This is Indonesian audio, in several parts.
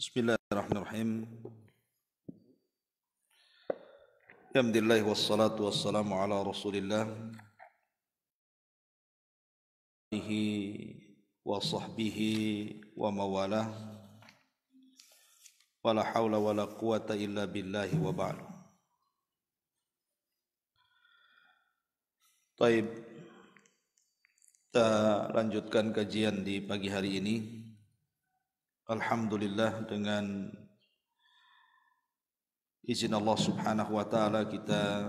Bismillahirrahmanirrahim. Alhamdulillah wassalatu wassalamu ala Rasulillah wa sahbihi wa mawalah wala haula wala quwata illa billahi wa ba'du. Taib kita lanjutkan kajian di pagi hari ini. Alhamdulillah dengan izin Allah Subhanahu wa taala kita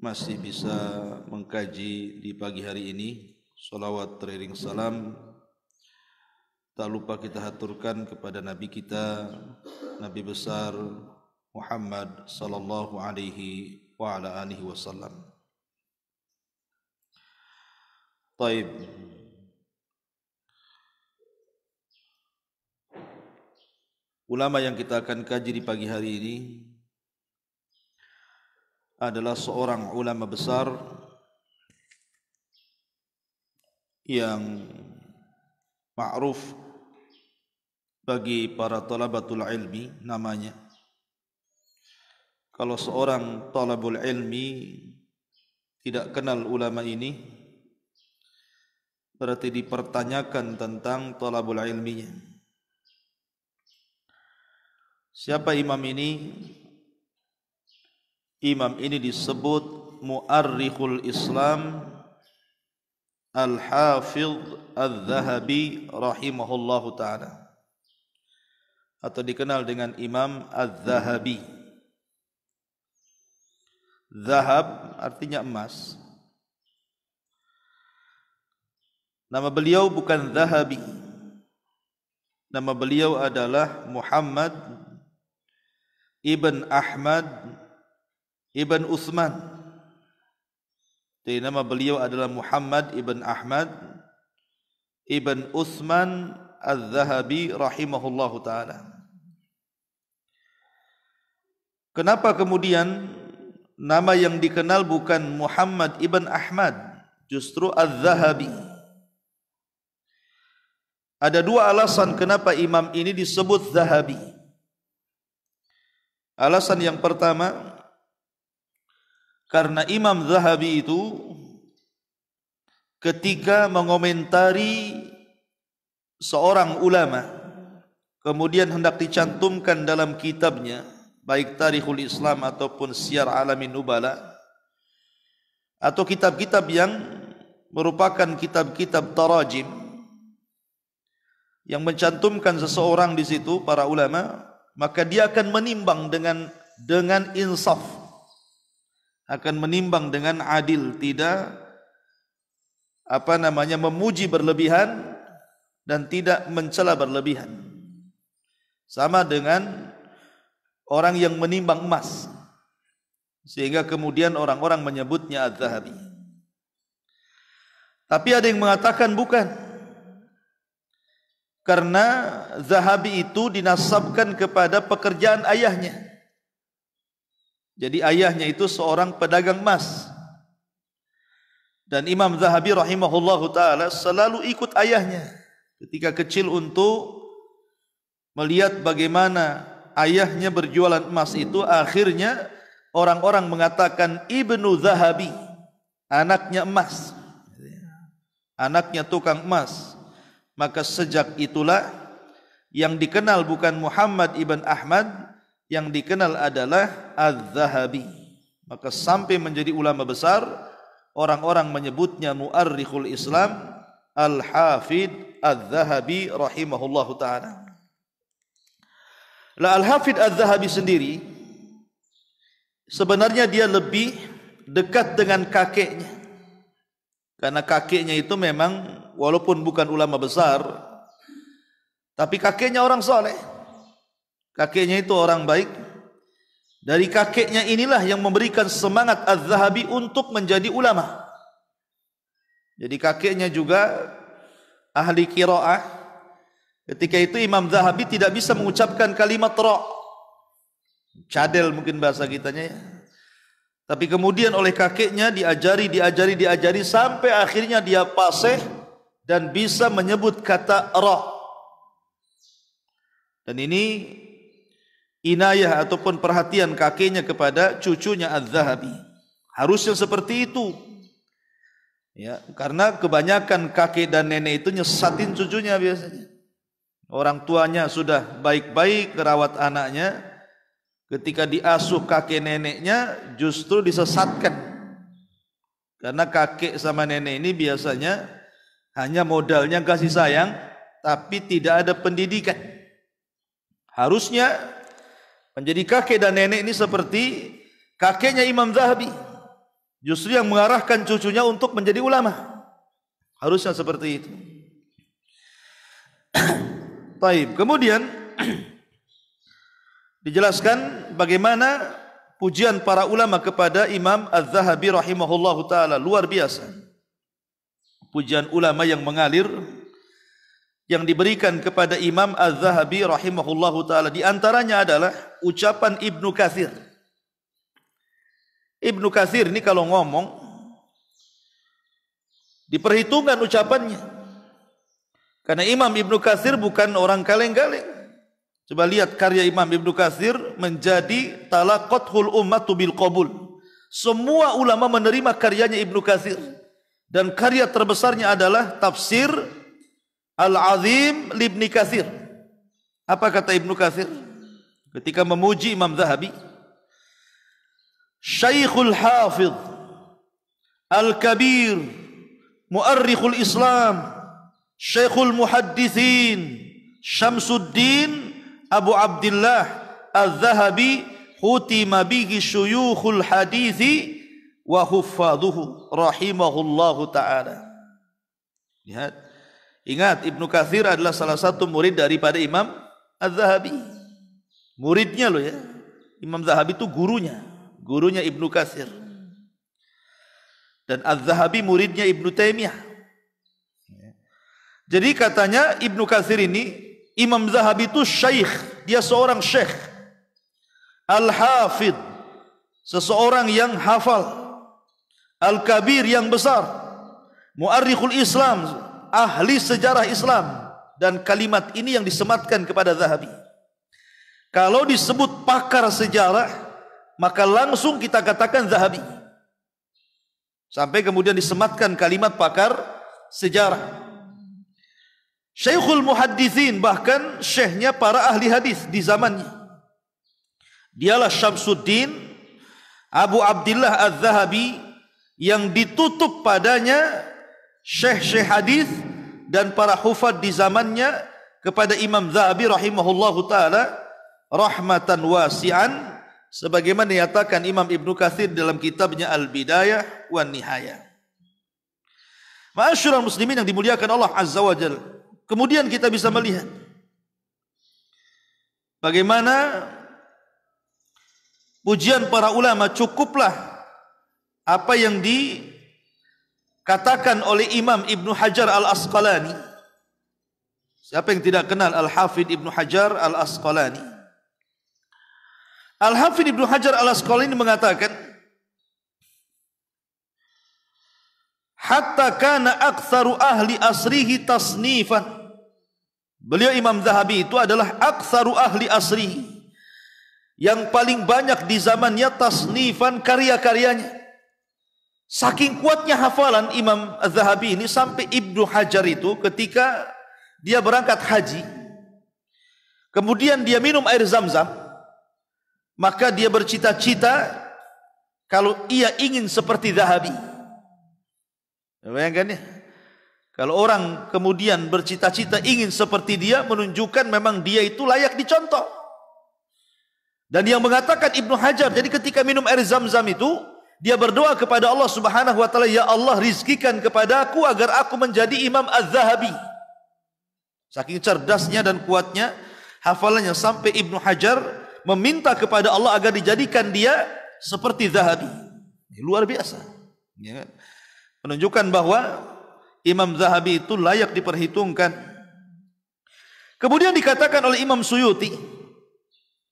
masih bisa mengkaji di pagi hari ini salawat teriring salam tak lupa kita haturkan kepada nabi kita nabi besar Muhammad sallallahu alaihi wa ala alihi wasallam Taib Ulama yang kita akan kaji di pagi hari ini adalah seorang ulama besar yang ma'ruf bagi para talabatul ilmi namanya. Kalau seorang talabul ilmi tidak kenal ulama ini, berarti dipertanyakan tentang talabul ilminya. Siapa imam ini? Imam ini disebut muarrikhul Islam Al-Hafidh Al-Zahabi rahimahullahu taala atau dikenal dengan Imam Al-Zahabi. Zahab artinya emas. Nama beliau bukan Zahabi. Nama beliau adalah Muhammad Ibn Ahmad Ibn Uthman Jadi nama beliau adalah Muhammad Ibn Ahmad Ibn Uthman Al-Zahabi Rahimahullah Ta'ala Kenapa kemudian Nama yang dikenal bukan Muhammad Ibn Ahmad Justru Al-Zahabi Ada dua alasan kenapa imam ini disebut Zahabi Alasan yang pertama karena Imam Zahabi itu ketika mengomentari seorang ulama kemudian hendak dicantumkan dalam kitabnya baik Tarikhul Islam ataupun Syiar Alamin Nubala atau kitab-kitab yang merupakan kitab-kitab tarajim yang mencantumkan seseorang di situ para ulama maka dia akan menimbang dengan dengan insaf akan menimbang dengan adil tidak apa namanya memuji berlebihan dan tidak mencela berlebihan sama dengan orang yang menimbang emas sehingga kemudian orang-orang menyebutnya az-zahabi tapi ada yang mengatakan bukan karena Zahabi itu dinasabkan kepada pekerjaan ayahnya. Jadi ayahnya itu seorang pedagang emas. Dan Imam Zahabi rahimahullahu taala selalu ikut ayahnya ketika kecil untuk melihat bagaimana ayahnya berjualan emas itu akhirnya orang-orang mengatakan Ibnu Zahabi anaknya emas anaknya tukang emas maka sejak itulah yang dikenal bukan Muhammad ibn Ahmad yang dikenal adalah Az-Zahabi maka sampai menjadi ulama besar orang-orang menyebutnya muarrikhul Islam Al-Hafid Az-Zahabi rahimahullahu taala La Al-Hafid Az-Zahabi sendiri sebenarnya dia lebih dekat dengan kakeknya karena kakeknya itu memang walaupun bukan ulama besar, tapi kakeknya orang soleh. Kakeknya itu orang baik. Dari kakeknya inilah yang memberikan semangat Az-Zahabi untuk menjadi ulama. Jadi kakeknya juga ahli kiroah. Ketika itu Imam Zahabi tidak bisa mengucapkan kalimat roh. Cadel mungkin bahasa kitanya ya. Tapi kemudian oleh kakeknya diajari, diajari, diajari sampai akhirnya dia paseh dan bisa menyebut kata roh. Dan ini inayah ataupun perhatian kakeknya kepada cucunya Az-Zahabi. Harusnya seperti itu. Ya, karena kebanyakan kakek dan nenek itu nyesatin cucunya biasanya. Orang tuanya sudah baik-baik merawat anaknya, ketika diasuh kakek neneknya justru disesatkan karena kakek sama nenek ini biasanya hanya modalnya kasih sayang tapi tidak ada pendidikan harusnya menjadi kakek dan nenek ini seperti kakeknya Imam Zahabi justru yang mengarahkan cucunya untuk menjadi ulama harusnya seperti itu Taib. Kemudian dijelaskan bagaimana pujian para ulama kepada Imam Az-Zahabi rahimahullahu taala luar biasa. Pujian ulama yang mengalir yang diberikan kepada Imam Az-Zahabi rahimahullahu taala di antaranya adalah ucapan Ibnu Katsir. Ibnu Katsir ini kalau ngomong diperhitungkan ucapannya. Karena Imam Ibnu Katsir bukan orang kaleng-kaleng. Coba lihat karya Imam Ibnu Katsir menjadi talaqathul ummatu bil qabul. Semua ulama menerima karyanya Ibnu Katsir dan karya terbesarnya adalah tafsir Al-Azim Libni Katsir. Apa kata Ibnu Katsir ketika memuji Imam Zahabi? syaikhul Hafidh Al-Kabir Muarrikhul Islam Syekhul Muhaddisin Syamsuddin Abu Abdullah al zahabi hutima bihi syuyukhul hadithi wa huffaduhu rahimahullahu ta'ala. Lihat. Ingat Ibnu Katsir adalah salah satu murid daripada Imam Az-Zahabi. Muridnya loh ya. Imam Zahabi itu gurunya, gurunya Ibnu Katsir. Dan Az-Zahabi muridnya Ibnu Taimiyah. Jadi katanya Ibnu Katsir ini Imam Zahabi itu syaikh, dia seorang syekh. Al-Hafidh, seseorang yang hafal. Al-Kabir yang besar. Mu'arrikhul Islam, ahli sejarah Islam. Dan kalimat ini yang disematkan kepada Zahabi. Kalau disebut pakar sejarah, maka langsung kita katakan Zahabi. Sampai kemudian disematkan kalimat pakar sejarah. Syekhul Muhaddithin bahkan syekhnya para ahli hadis di zamannya. Dialah Syamsuddin Abu Abdullah Az-Zahabi yang ditutup padanya syekh-syekh hadis dan para hufad di zamannya kepada Imam Zahabi rahimahullahu taala rahmatan wasi'an sebagaimana dinyatakan Imam Ibn Katsir dalam kitabnya Al-Bidayah wan Nihayah. Ma'asyiral muslimin yang dimuliakan Allah Azza wa Jalla, Kemudian kita bisa melihat bagaimana pujian para ulama cukuplah apa yang dikatakan oleh Imam Ibnu Hajar Al-Asqalani. Siapa yang tidak kenal Al-Hafidh Ibnu Hajar Al-Asqalani? Al-Hafidh Ibnu Hajar Al-Asqalani mengatakan hatta kana aktsaru ahli asrihi tasnifan Beliau Imam Zahabi itu adalah aksaru ahli asri yang paling banyak di zamannya tasnifan karya-karyanya. Saking kuatnya hafalan Imam Zahabi ini sampai Ibnu Hajar itu ketika dia berangkat haji kemudian dia minum air zam-zam maka dia bercita-cita kalau ia ingin seperti Zahabi. Bayangkan ya. Kalau orang kemudian bercita-cita ingin seperti dia menunjukkan memang dia itu layak dicontoh. Dan yang mengatakan Ibnu Hajar, jadi ketika minum air zam-zam itu, dia berdoa kepada Allah Subhanahu wa taala, "Ya Allah, rizkikan kepadaku agar aku menjadi Imam Az-Zahabi." Saking cerdasnya dan kuatnya hafalannya sampai Ibnu Hajar meminta kepada Allah agar dijadikan dia seperti Zahabi. Ini luar biasa. Ya kan? Menunjukkan bahwa Imam Zahabi itu layak diperhitungkan. Kemudian dikatakan oleh Imam Suyuti,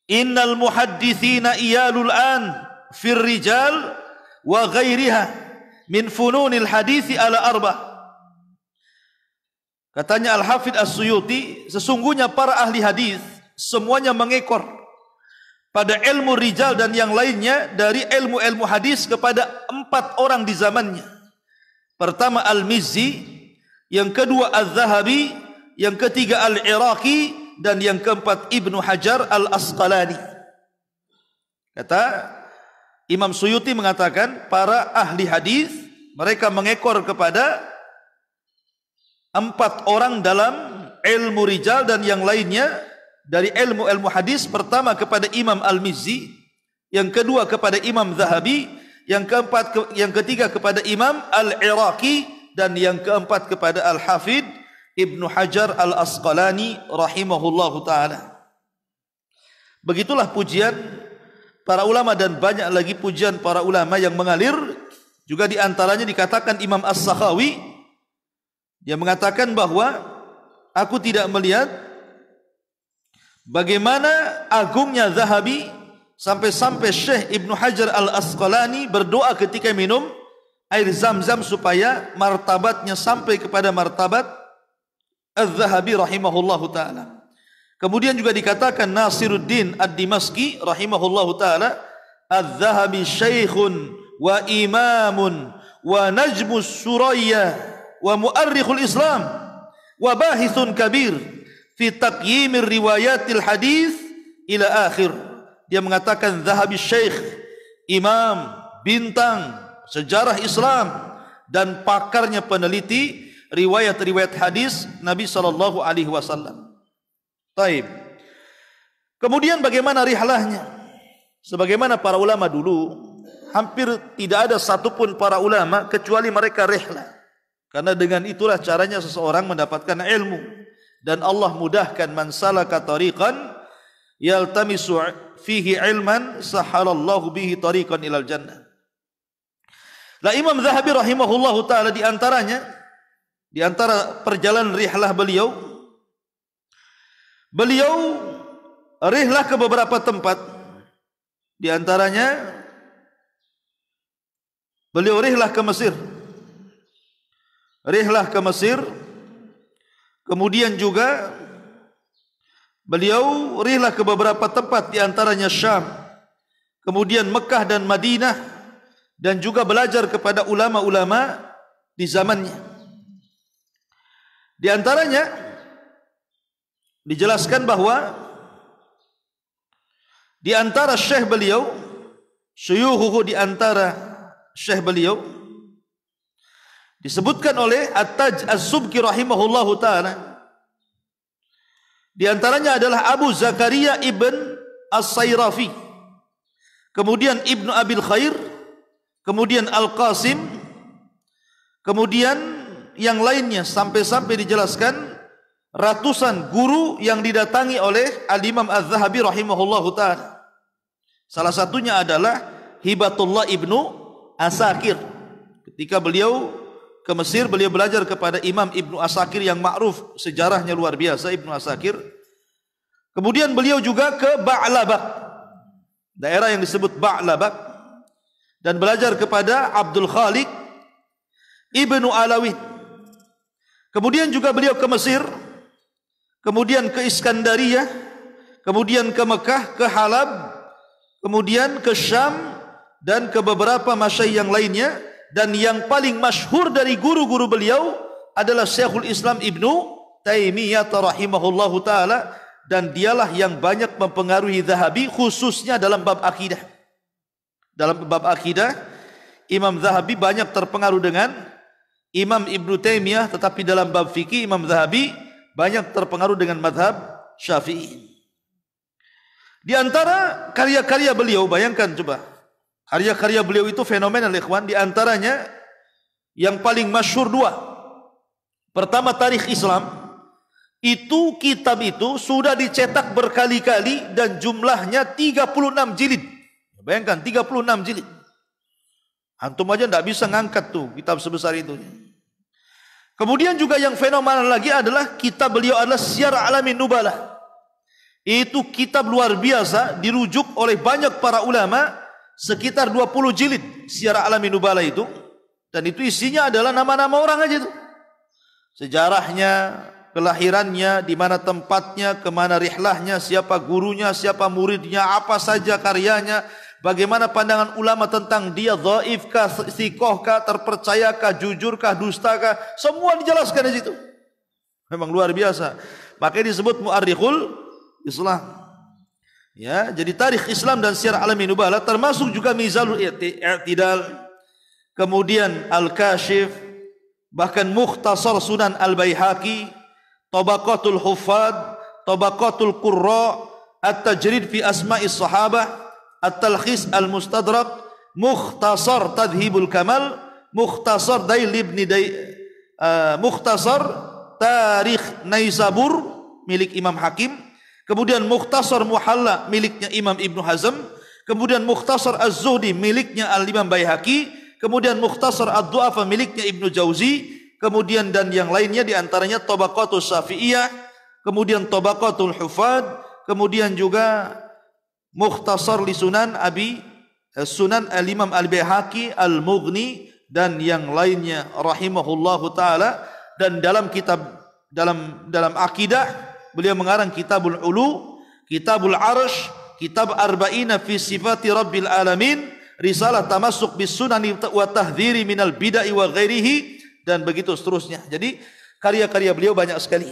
"Innal muhadditsina iyalul an fir rijal wa ghairiha min fununil hadisi ala arba'." Katanya Al-Hafidh As-Suyuti, sesungguhnya para ahli hadis semuanya mengekor pada ilmu rijal dan yang lainnya dari ilmu-ilmu hadis kepada empat orang di zamannya. Pertama Al-Mizzi, yang kedua Al-Zahabi, yang ketiga Al-Iraqi dan yang keempat Ibnu Hajar Al-Asqalani. Kata Imam Suyuti mengatakan para ahli hadis mereka mengekor kepada empat orang dalam ilmu rijal dan yang lainnya dari ilmu-ilmu hadis pertama kepada Imam Al-Mizzi, yang kedua kepada Imam Zahabi, yang keempat yang ketiga kepada Imam Al-Iraqi dan yang keempat kepada Al-Hafid Ibnu Hajar Al-Asqalani rahimahullahu taala. Begitulah pujian para ulama dan banyak lagi pujian para ulama yang mengalir juga di antaranya dikatakan Imam As-Sakhawi yang mengatakan bahwa aku tidak melihat bagaimana agungnya Zahabi Sampai-sampai Syekh Ibnu Hajar Al-Asqalani berdoa ketika minum air zam-zam supaya martabatnya sampai kepada martabat Az-Zahabi rahimahullahu taala. Kemudian juga dikatakan Nasiruddin Ad-Dimaski rahimahullahu taala Az-Zahabi Syekhun wa imamun wa najmus suraya wa muarrikhul Islam wa bahithun kabir fi taqyimir riwayatil hadis ila akhir dia mengatakan Zahabi Syekh, imam, bintang sejarah Islam dan pakarnya peneliti riwayat-riwayat hadis Nabi sallallahu alaihi wasallam. Taib. Kemudian bagaimana rihlahnya? Sebagaimana para ulama dulu, hampir tidak ada satupun para ulama kecuali mereka rihlah. Karena dengan itulah caranya seseorang mendapatkan ilmu dan Allah mudahkan man salaka tariqan yaltamisu fihi ilman sahalallahu bihi tariqan ilal jannah. La Imam Zahabi rahimahullahu taala di antaranya di antara perjalanan rihlah beliau beliau rihlah ke beberapa tempat di antaranya beliau rihlah ke Mesir rihlah ke Mesir kemudian juga Beliau rihlah ke beberapa tempat di antaranya Syam, kemudian Mekah dan Madinah dan juga belajar kepada ulama-ulama di zamannya. Di antaranya dijelaskan bahawa di antara syekh beliau syuyuhuhu di antara syekh beliau disebutkan oleh At-Taj Az-Zubki rahimahullahu taala Di antaranya adalah Abu Zakaria ibn As-Sairafi. Kemudian Ibnu Abil Khair, kemudian Al-Qasim, kemudian yang lainnya sampai-sampai dijelaskan ratusan guru yang didatangi oleh Al-Imam Az-Zahabi rahimahullahu taala. Salah satunya adalah Hibatullah Ibnu Asakir. Ketika beliau ke Mesir beliau belajar kepada Imam Ibnu Asakir yang ma'ruf sejarahnya luar biasa Ibnu Asakir kemudian beliau juga ke Ba'labak daerah yang disebut Ba'labak dan belajar kepada Abdul Khalik Ibnu Alawi kemudian juga beliau ke Mesir kemudian ke Iskandaria kemudian ke Mekah ke Halab kemudian ke Syam dan ke beberapa masyai yang lainnya dan yang paling masyhur dari guru-guru beliau adalah Syekhul Islam Ibnu Taimiyah rahimahullahu taala dan dialah yang banyak mempengaruhi Zahabi khususnya dalam bab akidah. Dalam bab akidah Imam Zahabi banyak terpengaruh dengan Imam Ibnu Taimiyah tetapi dalam bab fikih Imam Zahabi banyak terpengaruh dengan madhab Syafi'i. Di antara karya-karya beliau bayangkan coba Karya-karya beliau itu fenomenal ikhwan. Di antaranya yang paling masyhur dua. Pertama tarikh Islam. Itu kitab itu sudah dicetak berkali-kali dan jumlahnya 36 jilid. Bayangkan 36 jilid. Antum aja tidak bisa ngangkat tuh kitab sebesar itu. Kemudian juga yang fenomenal lagi adalah kitab beliau adalah Syiar Alamin Nubala. Itu kitab luar biasa dirujuk oleh banyak para ulama sekitar 20 jilid siara Alami Nubala itu dan itu isinya adalah nama-nama orang aja itu. Sejarahnya, kelahirannya, di mana tempatnya, kemana rihlahnya, siapa gurunya, siapa muridnya, apa saja karyanya, bagaimana pandangan ulama tentang dia, dhaifkah, sikohkah, terpercayakah, jujurkah, dustakah, semua dijelaskan di situ. Memang luar biasa. Makanya disebut mu'arrikhul Islam. Ya, jadi tarikh Islam dan siar alami nubala termasuk juga Mizalul I'tidal, kemudian Al-Kashif, bahkan Mukhtasar Sunan al Baihaki, Tabaqatul Huffad, Tabaqatul Qurra, At-Tajrid fi Asma'is Sahabah, At-Talkhis Al-Mustadrak, Mukhtasar Tadhibul Kamal, Mukhtasar Dail Ibn Day, uh, Mukhtasar Tarikh Naisabur milik Imam Hakim, Kemudian Mukhtasar Muhalla miliknya Imam Ibnu Hazm. Kemudian Mukhtasar Az-Zuhdi miliknya Al-Imam Bayhaqi. Kemudian Mukhtasar Ad-Du'afa miliknya Ibnu Jauzi. Kemudian dan yang lainnya diantaranya Tobaqatul Syafi'iyah. Kemudian Tobaqatul Hufad. Kemudian juga Mukhtasar li Sunan Abi eh, Sunan Al-Imam al Bayhaqi Al-Mughni dan yang lainnya rahimahullahu taala dan dalam kitab dalam dalam akidah beliau mengarang Kitabul Ulu, Kitabul Arsh, Kitab Arba'ina fi Sifati Rabbil Alamin, Risalah Tamasuk bis Sunani wa Tahdhiri minal Bida'i wa Ghairihi dan begitu seterusnya. Jadi karya-karya beliau banyak sekali.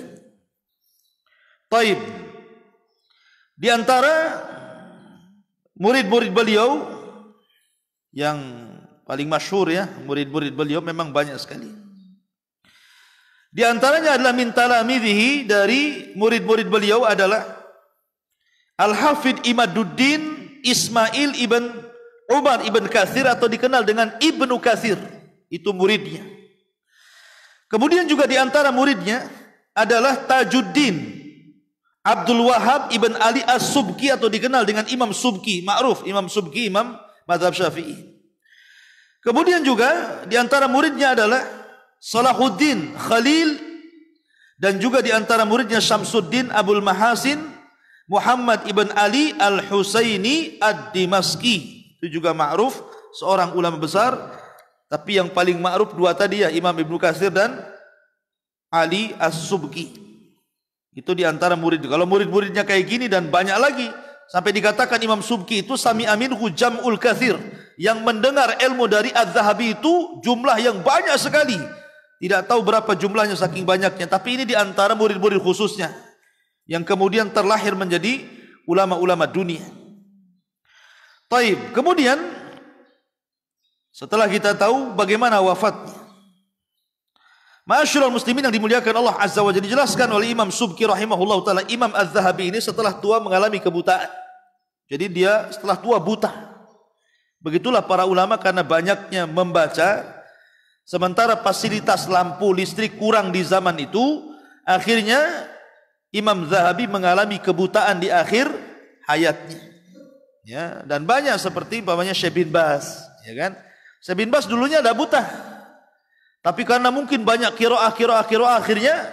Taib. Di antara murid-murid beliau yang paling masyhur ya, murid-murid beliau memang banyak sekali. Di antaranya adalah mintala talamidhi dari murid-murid beliau adalah Al-Hafidh Imaduddin Ismail ibn Umar ibn kasir atau dikenal dengan Ibnu kasir Itu muridnya. Kemudian juga di antara muridnya adalah Tajuddin Abdul Wahab ibn Ali As-Subki atau dikenal dengan Imam Subki, ma'ruf Imam Subki, Imam Madhab Syafi'i. Kemudian juga di antara muridnya adalah Salahuddin Khalil dan juga di antara muridnya Syamsuddin Abdul Mahasin Muhammad ibn Ali Al-Husaini Ad-Dimaski. Itu juga ma'ruf, seorang ulama besar. Tapi yang paling ma'ruf dua tadi ya Imam Ibnu Katsir dan Ali As-Subki. Itu di antara murid. Kalau murid-muridnya kayak gini dan banyak lagi sampai dikatakan Imam Subki itu sami amin hujamul kathir yang mendengar ilmu dari Az-Zahabi itu jumlah yang banyak sekali tidak tahu berapa jumlahnya saking banyaknya, tapi ini di antara murid-murid khususnya yang kemudian terlahir menjadi ulama-ulama dunia. Taib. Kemudian setelah kita tahu bagaimana wafatnya. Masyurul muslimin yang dimuliakan Allah Azza wa Jalla dijelaskan oleh Imam Subki rahimahullah taala Imam Az-Zahabi ini setelah tua mengalami kebutaan. Jadi dia setelah tua buta. Begitulah para ulama karena banyaknya membaca Sementara fasilitas lampu listrik kurang di zaman itu, akhirnya Imam Zahabi mengalami kebutaan di akhir hayatnya. Ya, dan banyak seperti umpamanya Syekh bin Bas, ya kan? Syekh bin Bas dulunya ada buta. Tapi karena mungkin banyak kiroah kiroah kiroah akhirnya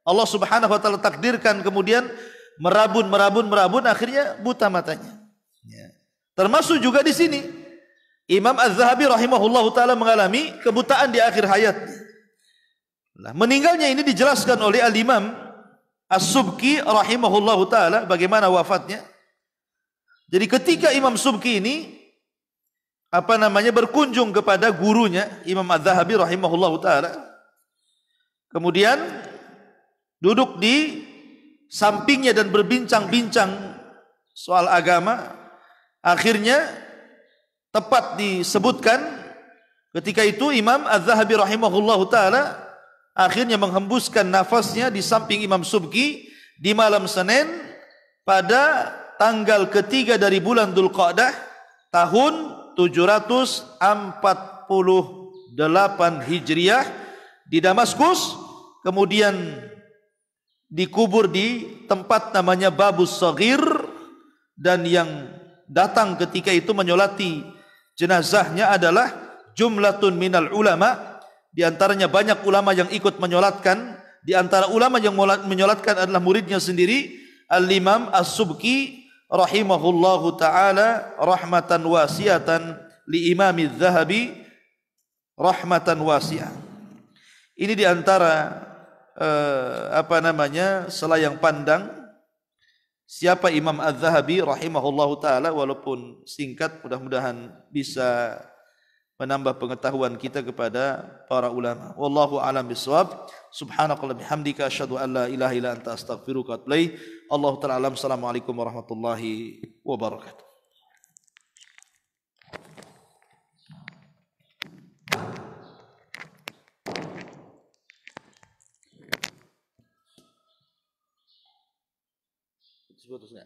Allah Subhanahu wa taala takdirkan kemudian merabun merabun merabun akhirnya buta matanya. Ya. Termasuk juga di sini Imam Az-Zahabi rahimahullah ta'ala mengalami kebutaan di akhir hayat. Nah, meninggalnya ini dijelaskan oleh Al-Imam As-Subki rahimahullah ta'ala bagaimana wafatnya. Jadi ketika Imam Subki ini apa namanya berkunjung kepada gurunya Imam Az-Zahabi rahimahullah ta'ala. Kemudian duduk di sampingnya dan berbincang-bincang soal agama. Akhirnya tepat disebutkan ketika itu Imam Az-Zahabi rahimahullahu taala akhirnya menghembuskan nafasnya di samping Imam Subki di malam Senin pada tanggal ketiga dari bulan Dzulqa'dah tahun 748 Hijriah di Damaskus kemudian dikubur di tempat namanya Babus Saghir dan yang datang ketika itu menyolati Jenazahnya adalah jumlatun minal ulama. Di antaranya banyak ulama yang ikut menyolatkan. Di antara ulama yang menyolatkan adalah muridnya sendiri. Al-Imam As-Subki rahimahullahu ta'ala rahmatan wasiatan li imami zahabi rahmatan wasiah. Ini di antara eh, apa namanya selayang pandang siapa Imam Az-Zahabi rahimahullahu taala walaupun singkat mudah-mudahan bisa menambah pengetahuan kita kepada para ulama. Wallahu alam bisawab. Subhanakallah bihamdika asyhadu an la ilaha illa anta astaghfiruka wa atubu Allahu ta'ala alam. Assalamualaikum warahmatullahi wabarakatuh. Disebut terus